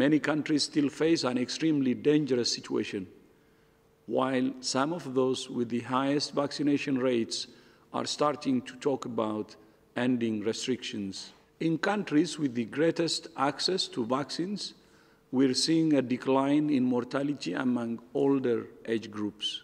Many countries still face an extremely dangerous situation, while some of those with the highest vaccination rates are starting to talk about ending restrictions. In countries with the greatest access to vaccines, we're seeing a decline in mortality among older age groups.